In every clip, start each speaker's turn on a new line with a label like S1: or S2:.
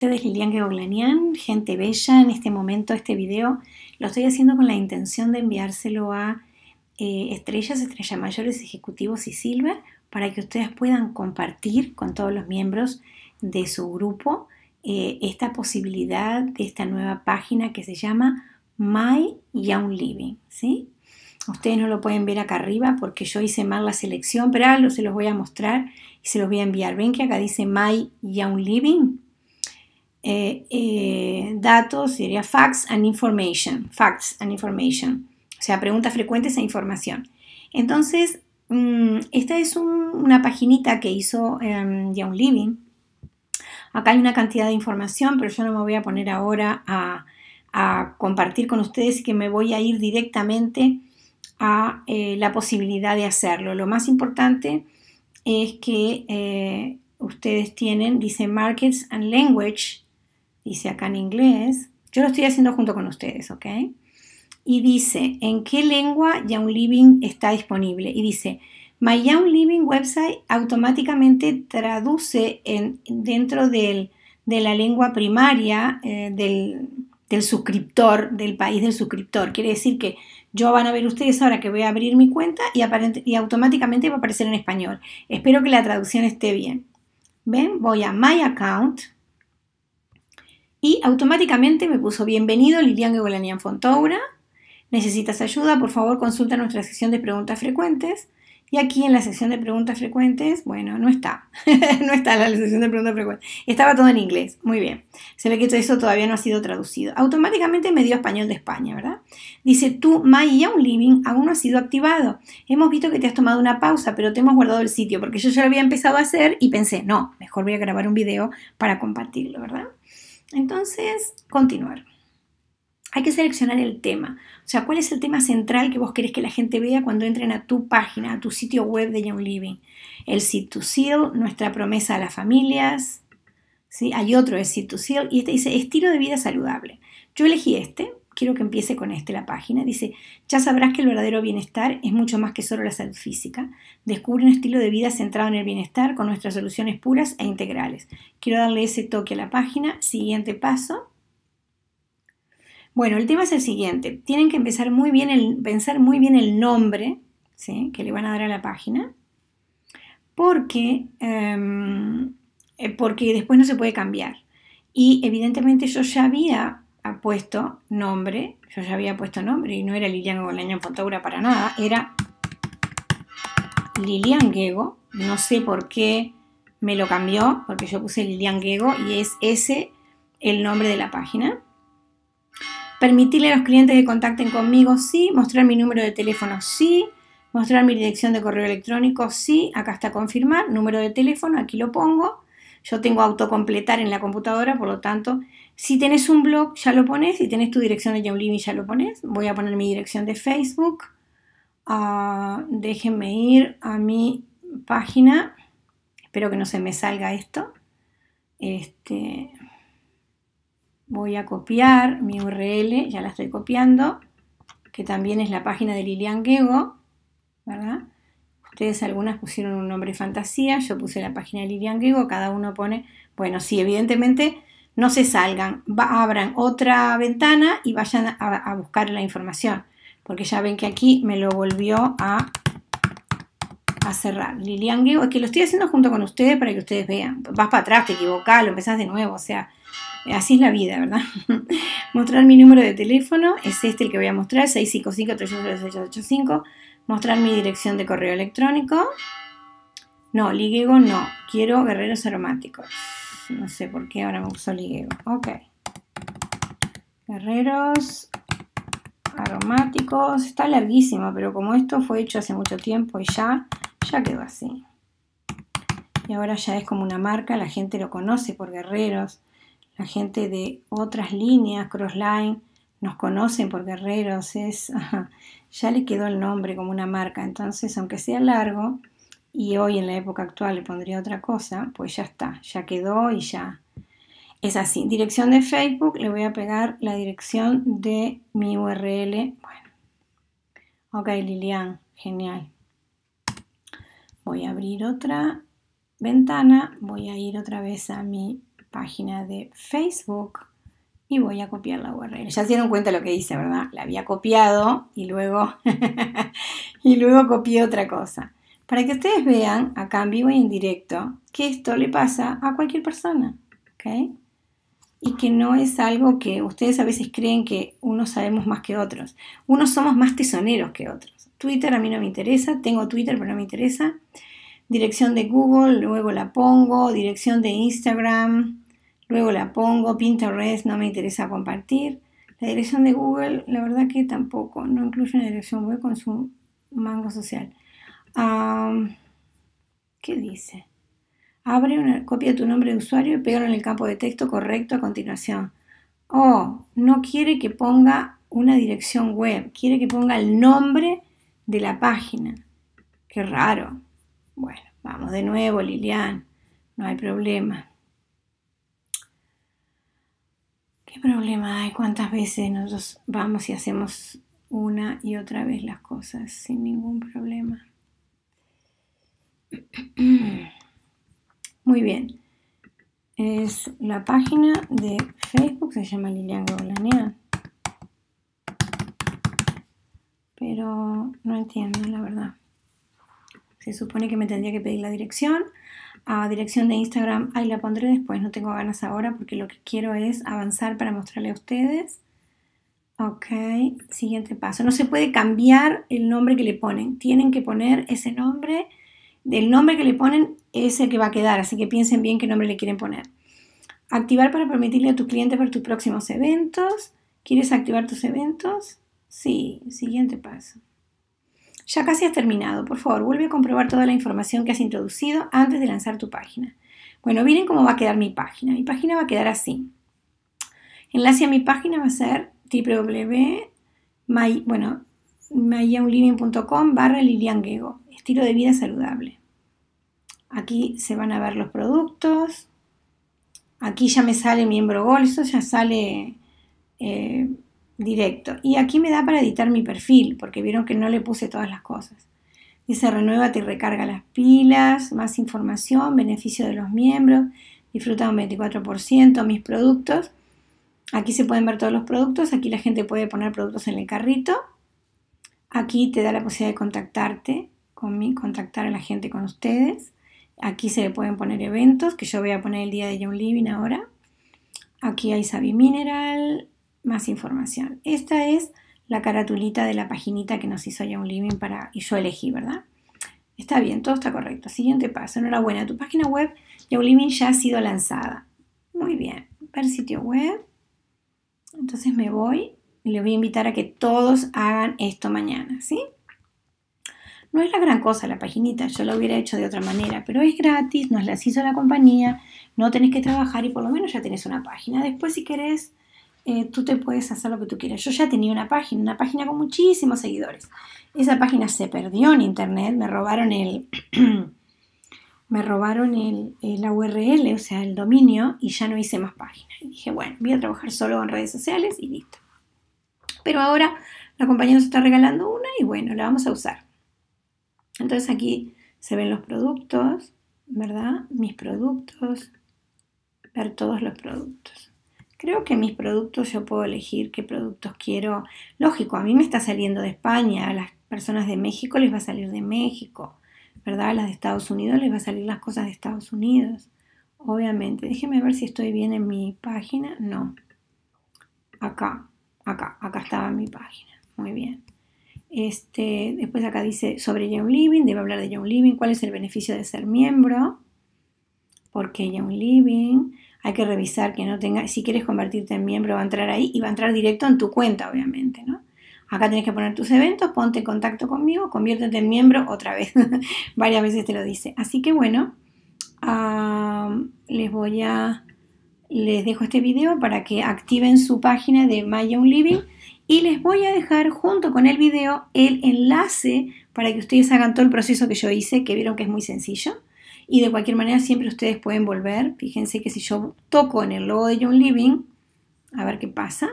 S1: ustedes Lilian Guevoglanian, gente bella. En este momento, este video lo estoy haciendo con la intención de enviárselo a eh, estrellas, Estrella mayores, ejecutivos y silver para que ustedes puedan compartir con todos los miembros de su grupo eh, esta posibilidad de esta nueva página que se llama My Young Living. ¿sí? Ustedes no lo pueden ver acá arriba porque yo hice mal la selección, pero ahora se los voy a mostrar y se los voy a enviar. Ven que acá dice My Young Living eh, eh, datos, sería facts and information, facts and information, o sea, preguntas frecuentes e información. Entonces, mm, esta es una paginita que hizo em, Young Living. Acá hay una cantidad de información, pero yo no me voy a poner ahora a, compartir con ustedes que me voy a ir directamente a eh, la posibilidad de hacerlo. Lo más importante es que ustedes tienen, dice Markets and Language, dice acá en inglés, yo lo estoy haciendo junto con ustedes, ¿ok? Y dice, ¿en qué lengua Young Living está disponible? Y dice, My Young Living website automáticamente traduce en, dentro de la lengua primaria eh, del, suscriptor, del país del suscriptor. Quiere decir que yo van a ver ustedes ahora que voy a abrir mi cuenta y, y, automáticamente va a aparecer en español. Espero que la traducción esté bien. ¿Ven? Voy a My Account y automáticamente me puso bienvenido Lilian Egolanian Fontoura. ¿Necesitas ayuda? Por favor, consulta nuestra sección de preguntas frecuentes. Y aquí en la sección de preguntas frecuentes, bueno, no está. no está la sección de preguntas frecuentes. Estaba todo en inglés. Muy bien. Se ve que todo eso todavía no ha sido traducido. Automáticamente me dio español de España, ¿verdad? Dice, tú, My Young Living aún no ha sido activado. Hemos visto que te has tomado una pausa, pero te hemos guardado el sitio porque yo ya lo había empezado a hacer y pensé, no, mejor voy a grabar un video para compartirlo, ¿verdad? Entonces, continuar. Hay que seleccionar el tema, o sea, cuál es el tema central que vos querés que la gente vea cuando entren a tu página, a tu sitio web de Young Living. El Seed to Seal, nuestra promesa a las familias. ¿sí? Hay otro el Seed to Seal y este dice estilo de vida saludable. Yo elegí este quiero que empiece con este la página, dice, ya sabrás que el verdadero bienestar es mucho más que solo la salud física. Descubre un estilo de vida centrado en el bienestar con nuestras soluciones puras e integrales. Quiero darle ese toque a la página. Siguiente paso. Bueno, el tema es el siguiente. Tienen que empezar muy bien pensar muy bien el nombre ¿sí? que le van a dar a la página, porque, em, eh, porque después no se puede cambiar. Y evidentemente yo ya había puesto nombre, yo ya había puesto nombre y no era Lilian Golaña en para nada, era Lilian Gego, no sé por qué me lo cambió, porque yo puse Lilian Gego y es ese el nombre de la página. Permitirle a los clientes que contacten conmigo, sí. Mostrar mi número de teléfono, sí. Mostrar mi dirección de correo electrónico, sí. Acá está confirmar, número de teléfono, aquí lo pongo. Yo tengo autocompletar en la computadora, por lo tanto, si tenés un blog, ya lo pones. Si tenés tu dirección de Yaulimi, ya lo pones. Voy a poner mi dirección de Facebook. Ah, déjenme ir a mi página. Espero que no se me salga esto. Este, voy a copiar mi URL, ya la estoy copiando, que también es la página de Lilian Gego, ¿verdad? Ustedes algunas pusieron un nombre fantasía, yo puse la página de Lilian Gego, cada uno pone, bueno, sí, evidentemente no se salgan, abran otra ventana y vayan a, buscar la información, porque ya ven que aquí me lo volvió a cerrar. Lilian Guego. es que lo estoy haciendo junto con ustedes para que ustedes vean. Vas para atrás, te equivocás, lo empezás de nuevo, o sea, así es la vida, ¿verdad? mostrar mi número de teléfono, es este el que voy a mostrar, 655 885 Mostrar mi dirección de correo electrónico. No, Liguego no, quiero guerreros aromáticos. No sé por qué ahora me gustó liguero. Ok. Guerreros aromáticos. Está larguísimo, pero como esto fue hecho hace mucho tiempo y ya, ya quedó así. Y ahora ya es como una marca, la gente lo conoce por guerreros. La gente de otras líneas, Crossline, nos conocen por guerreros. Es, ya le quedó el nombre como una marca. Entonces, aunque sea largo, y hoy en la época actual le pondría otra cosa, pues ya está, ya quedó y ya es así. Dirección de Facebook, le voy a pegar la dirección de mi URL. Bueno, ok Lilian, genial. Voy a abrir otra ventana, voy a ir otra vez a mi página de Facebook y voy a copiar la URL. Ya se dieron cuenta lo que hice, ¿verdad? La había copiado y luego, y luego copié otra cosa para que ustedes vean, acá en vivo y en directo, que esto le pasa a cualquier persona, Y que no es algo que ustedes a veces creen que unos sabemos más que otros. Unos somos más tesoneros que otros. Twitter a mí no me interesa, tengo Twitter pero no me interesa. Dirección de Google, luego la pongo. Dirección de Instagram, luego la pongo. Pinterest no me interesa compartir. La dirección de Google, la verdad que tampoco, no incluye una dirección web con su mango social. ¿Qué dice? Abre una copia de tu nombre de usuario y pégalo en el campo de texto correcto a continuación. Oh, no quiere que ponga una dirección web, quiere que ponga el nombre de la página. Qué raro. Bueno, vamos de nuevo, Lilian. No hay problema. ¿Qué problema hay? ¿Cuántas veces nosotros vamos y hacemos una y otra vez las cosas sin ningún problema? Muy bien. Es la página de Facebook, se llama Lilian Goblanea. Pero no entiendo, la verdad. Se supone que me tendría que pedir la dirección. A dirección de Instagram, ahí la pondré después, no tengo ganas ahora porque lo que quiero es avanzar para mostrarle a ustedes. Ok, siguiente paso. No se puede cambiar el nombre que le ponen. Tienen que poner ese nombre del nombre que le ponen es el que va a quedar, así que piensen bien qué nombre le quieren poner. Activar para permitirle a tus clientes ver tus próximos eventos. ¿Quieres activar tus eventos? Sí, siguiente paso. Ya casi has terminado. Por favor, vuelve a comprobar toda la información que has introducido antes de lanzar tu página. Bueno, miren cómo va a quedar mi página. Mi página va a quedar así. Enlace a mi página va a ser www.myaunliving.com bueno, barra Lilian Gego. Estilo de vida saludable. Aquí se van a ver los productos. Aquí ya me sale miembro Gol, ya sale eh, directo. Y aquí me da para editar mi perfil, porque vieron que no le puse todas las cosas. Dice renueva y recarga las pilas, más información, beneficio de los miembros, disfruta un 24%, mis productos. Aquí se pueden ver todos los productos, aquí la gente puede poner productos en el carrito. Aquí te da la posibilidad de contactarte con mí, contactar a la gente con ustedes. Aquí se le pueden poner eventos, que yo voy a poner el día de Young Living ahora. Aquí hay Sabi Mineral, más información. Esta es la caratulita de la paginita que nos hizo Young Living para, y yo elegí, ¿verdad? Está bien, todo está correcto. Siguiente paso. Enhorabuena, tu página web Young Living ya ha sido lanzada. Muy bien, ver sitio web. Entonces me voy y le voy a invitar a que todos hagan esto mañana, ¿sí? No es la gran cosa la paginita, yo la hubiera hecho de otra manera, pero es gratis, nos las hizo la compañía, no tenés que trabajar y por lo menos ya tenés una página. Después si querés, eh, tú te puedes hacer lo que tú quieras. Yo ya tenía una página, una página con muchísimos seguidores. Esa página se perdió en internet, me robaron el... me robaron el, la URL, o sea, el dominio, y ya no hice más páginas. Y dije, bueno, voy a trabajar solo en redes sociales y listo. Pero ahora la compañía nos está regalando una y bueno, la vamos a usar. Entonces aquí se ven los productos, ¿verdad? Mis productos, ver todos los productos. Creo que mis productos yo puedo elegir qué productos quiero. Lógico, a mí me está saliendo de España, a las personas de México les va a salir de México, ¿verdad? A las de Estados Unidos les va a salir las cosas de Estados Unidos. Obviamente, déjeme ver si estoy bien en mi página. No. Acá, acá, acá estaba mi página. Muy bien. Este, después acá dice sobre Young Living, debe hablar de Young Living, cuál es el beneficio de ser miembro, porque Young Living, hay que revisar que no tenga, si quieres convertirte en miembro va a entrar ahí y va a entrar directo en tu cuenta, obviamente, ¿no? Acá tienes que poner tus eventos, ponte en contacto conmigo, conviértete en miembro otra vez. Varias veces te lo dice. Así que bueno, les voy a, les dejo este video para que activen su página de My Young Living y les voy a dejar junto con el video el enlace para que ustedes hagan todo el proceso que yo hice, que vieron que es muy sencillo. Y de cualquier manera siempre ustedes pueden volver. Fíjense que si yo toco en el logo de John Living, a ver qué pasa,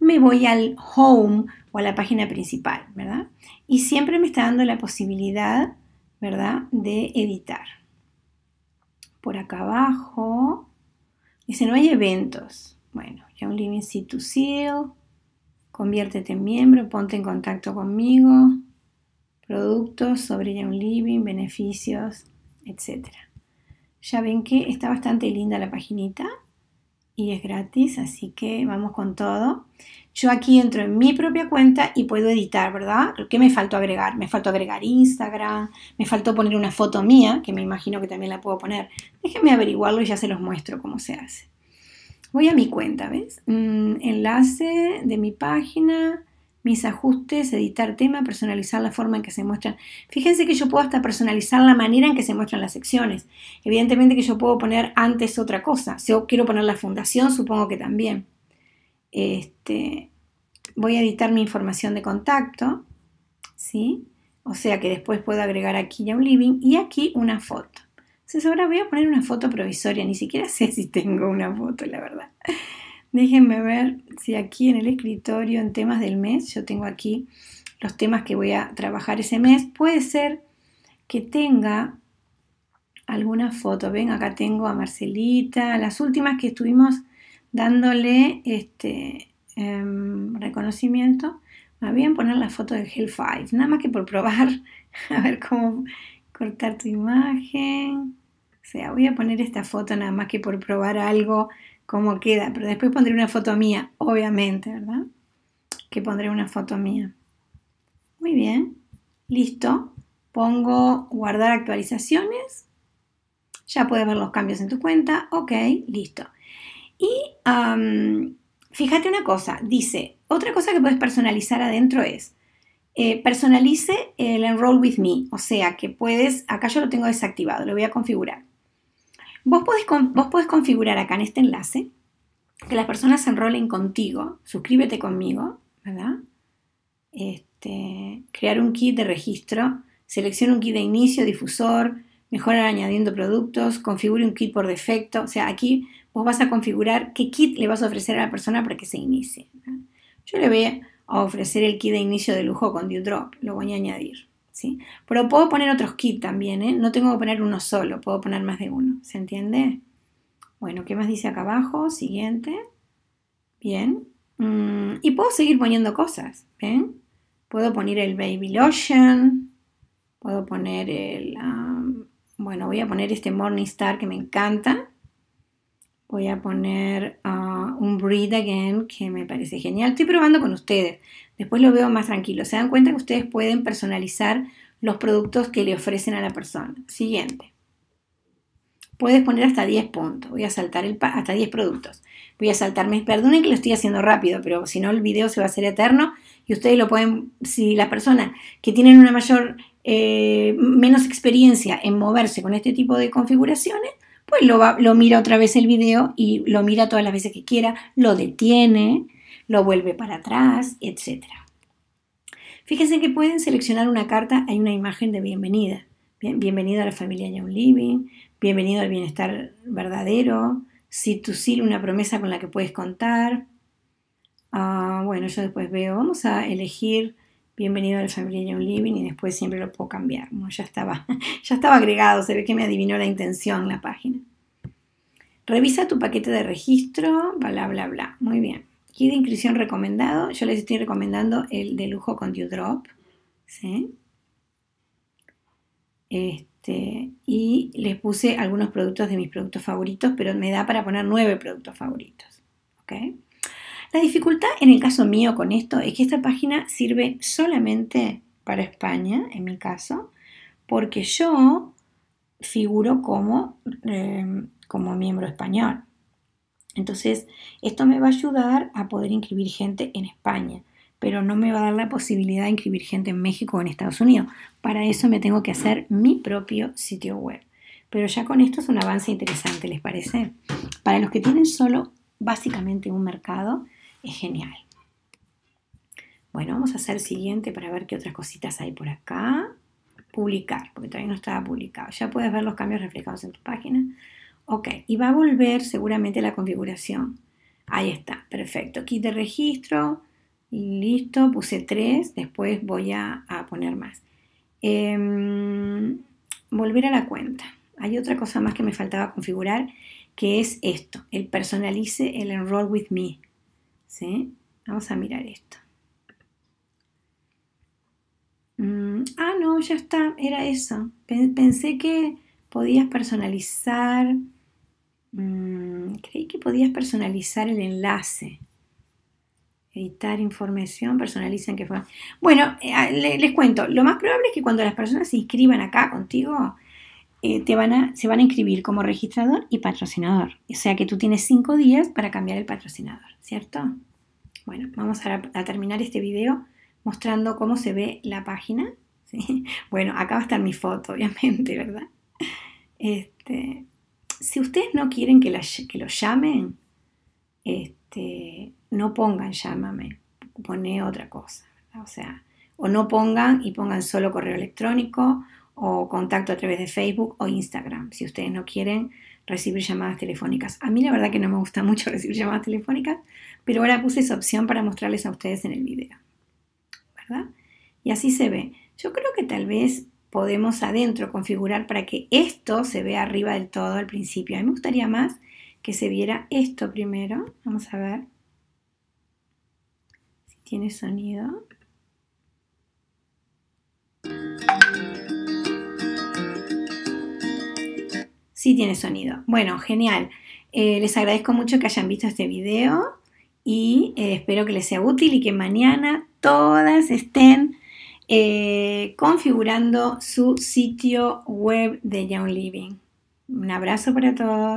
S1: me voy al home o a la página principal, ¿verdad? Y siempre me está dando la posibilidad, ¿verdad?, de editar. Por acá abajo, dice no hay eventos. Bueno, John Living c to Seal, Conviértete en miembro, ponte en contacto conmigo, productos sobre un Living, beneficios, etc. Ya ven que está bastante linda la paginita y es gratis, así que vamos con todo. Yo aquí entro en mi propia cuenta y puedo editar, ¿verdad? ¿Qué me faltó agregar? Me faltó agregar Instagram, me faltó poner una foto mía, que me imagino que también la puedo poner. Déjenme averiguarlo y ya se los muestro cómo se hace voy a mi cuenta, ¿ves? Mm, enlace de mi página, mis ajustes, editar tema, personalizar la forma en que se muestran. Fíjense que yo puedo hasta personalizar la manera en que se muestran las secciones. Evidentemente que yo puedo poner antes otra cosa. Si yo quiero poner la fundación, supongo que también. Este, voy a editar mi información de contacto, ¿sí? O sea que después puedo agregar aquí ya un living y aquí una foto. Entonces ahora voy a poner una foto provisoria, ni siquiera sé si tengo una foto, la verdad. Déjenme ver si aquí en el escritorio, en temas del mes, yo tengo aquí los temas que voy a trabajar ese mes. Puede ser que tenga alguna foto. Ven, acá tengo a Marcelita, las últimas que estuvimos dándole este em, reconocimiento. Va bien poner la foto de Hell nada más que por probar, a ver cómo cortar tu imagen sea, voy a poner esta foto nada más que por probar algo, cómo queda, pero después pondré una foto mía, obviamente, ¿verdad? Que pondré una foto mía. Muy bien, listo. Pongo guardar actualizaciones. Ya puedes ver los cambios en tu cuenta. Ok, listo. Y fíjate una cosa, dice, otra cosa que puedes personalizar adentro es, eh, personalice el Enroll with Me, o sea que puedes, acá yo lo tengo desactivado, lo voy a configurar. Vos podés, vos configurar acá en este enlace que las personas se enrolen contigo, suscríbete conmigo, ¿verdad? Este, crear un kit de registro, selecciona un kit de inicio, difusor, mejorar añadiendo productos, configure un kit por defecto, o sea, aquí vos vas a configurar qué kit le vas a ofrecer a la persona para que se inicie. Yo le voy a ofrecer el kit de inicio de lujo con Dewdrop, lo voy a añadir. Pero puedo poner otros kits también, ¿eh? No tengo que poner uno solo, puedo poner más de uno, ¿se entiende? Bueno, ¿qué más dice acá abajo? Siguiente. Bien. Mm, y puedo seguir poniendo cosas, ¿ven? Puedo poner el baby lotion, puedo poner el... bueno, voy a poner este morning star que me encanta. Voy a poner ah, un breed Again que me parece genial. Estoy probando con ustedes. Después lo veo más tranquilo. Se dan cuenta que ustedes pueden personalizar los productos que le ofrecen a la persona. Siguiente. Puedes poner hasta 10 puntos. Voy a saltar el hasta 10 productos. Voy a saltarme. Perdonen que lo estoy haciendo rápido, pero si no el video se va a hacer eterno y ustedes lo pueden, si las personas que tienen una mayor, eh, menos experiencia en moverse con este tipo de configuraciones, pues lo, mira otra vez el video y lo mira todas las veces que quiera, lo detiene, lo vuelve para atrás, etc. Fíjense que pueden seleccionar una carta, hay una imagen de bienvenida. bienvenido a la familia Young Living, bienvenido al bienestar verdadero, si tu una promesa con la que puedes contar. Ah, bueno, yo después veo, vamos a elegir bienvenido al Fabriella Living y después siempre lo puedo cambiar. ya estaba, ya estaba agregado, se ve que me adivinó la intención la página. Revisa tu paquete de registro, bla, bla, bla. Muy bien. Kit de inscripción recomendado. Yo les estoy recomendando el de lujo con Dewdrop. ¿sí? Este, y les puse algunos productos de mis productos favoritos, pero me da para poner nueve productos favoritos. ¿okay? La dificultad en el caso mío con esto es que esta página sirve solamente para España, en mi caso, porque yo figuro como, em, como miembro español. Entonces, esto me va a ayudar a poder inscribir gente en España, pero no me va a dar la posibilidad de inscribir gente en México o en Estados Unidos. Para eso me tengo que hacer mi propio sitio web. Pero ya con esto es un avance interesante, ¿les parece? Para los que tienen solo básicamente un mercado, es genial. Bueno, vamos a hacer siguiente para ver qué otras cositas hay por acá. Publicar, porque todavía no estaba publicado. Ya puedes ver los cambios reflejados en tu página. Ok, y va a volver seguramente la configuración. Ahí está, perfecto. Aquí de registro, listo, puse tres, después voy a, poner más. Em, volver a la cuenta. Hay otra cosa más que me faltaba configurar, que es esto, el personalice el Enroll with Me. ¿sí? Vamos a mirar esto. Mm, ah, no, ya está, era eso. Pensé que podías personalizar, mm, creí que podías personalizar el enlace. Editar información, Personalicen que fue. Bueno, eh, les cuento, lo más probable es que cuando las personas se inscriban acá contigo, eh, se van a inscribir como registrador y patrocinador. O sea que tú tienes cinco días para cambiar el patrocinador, ¿cierto? Bueno, vamos a, terminar este video mostrando cómo se ve la página. Bueno, acá va a estar mi foto, obviamente, ¿verdad? Este, si ustedes no quieren que, lo llamen, este, no pongan llámame, pone otra cosa. O sea, o no pongan y pongan solo correo electrónico o contacto a través de Facebook o Instagram, si ustedes no quieren recibir llamadas telefónicas. A mí la verdad que no me gusta mucho recibir llamadas telefónicas, pero ahora puse esa opción para mostrarles a ustedes en el video. ¿Verdad?
S2: Y así se ve.
S1: Yo creo que tal vez podemos adentro configurar para que esto se vea arriba del todo al principio. A mí me gustaría más que se viera esto primero. Vamos a ver si tiene sonido. Sí tiene sonido. Bueno, genial. Eh, les agradezco mucho que hayan visto este video y eh, espero que les sea útil y que mañana todas estén eh, configurando su sitio web de Young Living. Un abrazo para todos.